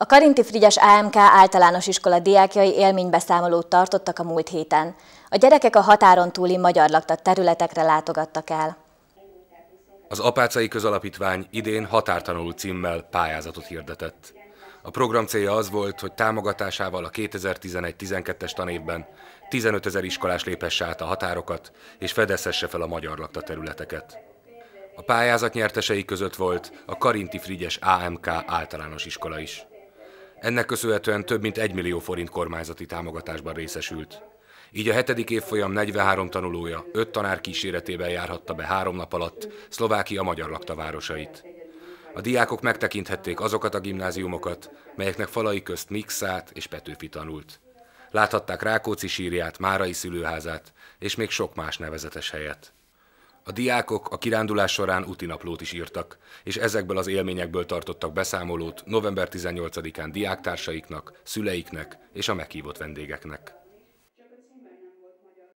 A Karinti Frigyes AMK általános iskola diákjai élménybeszámolót tartottak a múlt héten. A gyerekek a határon túli magyar lakta területekre látogattak el. Az Apácai Közalapítvány idén határtanuló címmel pályázatot hirdetett. A program célja az volt, hogy támogatásával a 2011-12-es tanévben 15 ezer iskolás lépesse át a határokat és fedezhesse fel a magyar lakta területeket. A pályázat nyertesei között volt a Karinti Frigyes AMK általános iskola is. Ennek köszönhetően több mint 1 millió forint kormányzati támogatásban részesült. Így a hetedik évfolyam 43 tanulója 5 tanár kíséretében járhatta be három nap alatt Szlovákia magyar lakta városait. A diákok megtekinthették azokat a gimnáziumokat, melyeknek falai közt Mixát és Petőfi tanult. Láthatták Rákóczi sírját, Márai szülőházát és még sok más nevezetes helyet. A diákok a kirándulás során útinaplót is írtak, és ezekből az élményekből tartottak beszámolót november 18-án diáktársaiknak, szüleiknek és a meghívott vendégeknek.